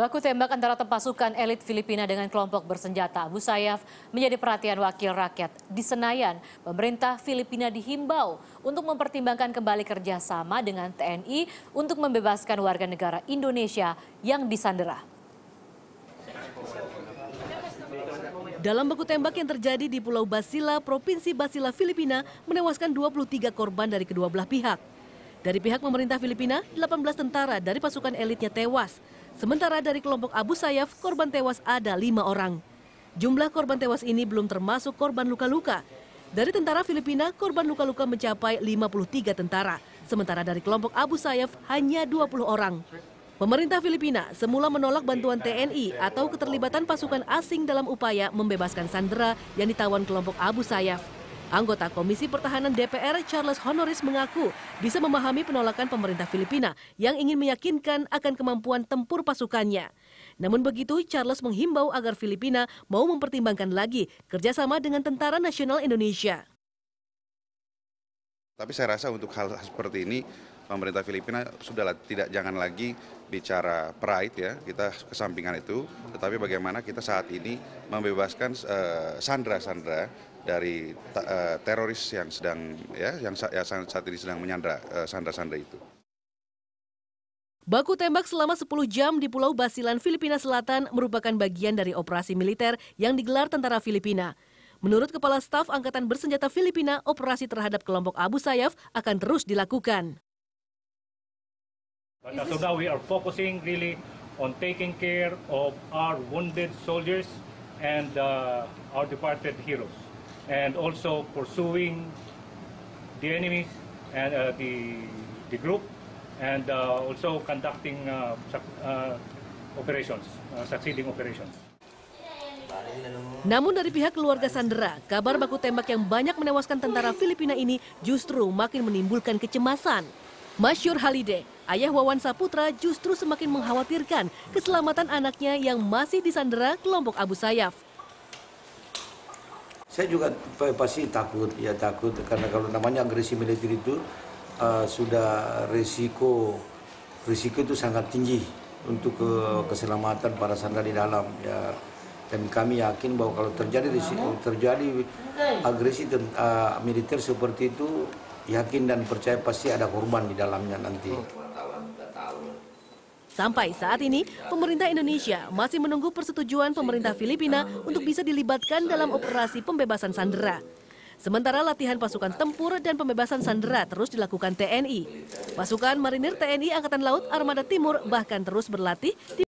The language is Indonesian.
Baku tembak antara pasukan elit Filipina dengan kelompok bersenjata Abu Sayyaf menjadi perhatian wakil rakyat. Di Senayan, pemerintah Filipina dihimbau untuk mempertimbangkan kembali kerjasama dengan TNI untuk membebaskan warga negara Indonesia yang disandera. Dalam baku tembak yang terjadi di Pulau Basila, Provinsi Basila, Filipina, menewaskan 23 korban dari kedua belah pihak. Dari pihak pemerintah Filipina, 18 tentara dari pasukan elitnya tewas, Sementara dari kelompok Abu Sayyaf, korban tewas ada lima orang. Jumlah korban tewas ini belum termasuk korban luka-luka. Dari tentara Filipina, korban luka-luka mencapai 53 tentara, sementara dari kelompok Abu Sayyaf hanya 20 orang. Pemerintah Filipina semula menolak bantuan TNI atau keterlibatan pasukan asing dalam upaya membebaskan Sandera yang ditawan kelompok Abu Sayyaf. Anggota Komisi Pertahanan DPR Charles Honoris mengaku bisa memahami penolakan pemerintah Filipina yang ingin meyakinkan akan kemampuan tempur pasukannya. Namun begitu, Charles menghimbau agar Filipina mau mempertimbangkan lagi kerjasama dengan Tentara Nasional Indonesia. Tapi saya rasa untuk hal seperti ini pemerintah Filipina sudah tidak jangan lagi bicara pride ya kita kesampingan itu, tetapi bagaimana kita saat ini membebaskan eh, sandra-sandra dari eh, teroris yang sedang ya yang ya, saat ini sedang menyandra eh, sandra-sandra itu. Baku tembak selama 10 jam di Pulau Basilan, Filipina Selatan merupakan bagian dari operasi militer yang digelar tentara Filipina. Menurut Kepala Staf Angkatan Bersenjata Filipina, operasi terhadap kelompok Abu Sayyaf akan terus dilakukan. So now, we are focusing really on taking care of our wounded soldiers and uh, our departed heroes and also pursuing the enemies and uh, the the group, and uh, also conducting uh, uh operations, uh, succeeding operations. Namun dari pihak keluarga Sandera, kabar baku tembak yang banyak menewaskan tentara Filipina ini justru makin menimbulkan kecemasan. Masyur Halide, ayah Wawan Saputra justru semakin mengkhawatirkan keselamatan anaknya yang masih di disandera kelompok Abu Sayyaf. Saya juga pasti takut, ya takut karena kalau namanya agresi militer itu uh, sudah risiko risiko itu sangat tinggi untuk ke keselamatan para sandera di dalam ya dan kami yakin bahwa kalau terjadi risiko terjadi agresi uh, militer seperti itu yakin dan percaya pasti ada korban di dalamnya nanti. Oh, Sampai saat ini, pemerintah Indonesia masih menunggu persetujuan pemerintah Filipina untuk bisa dilibatkan dalam operasi pembebasan sandera. Sementara latihan pasukan tempur dan pembebasan sandera terus dilakukan TNI. Pasukan marinir TNI Angkatan Laut Armada Timur bahkan terus berlatih di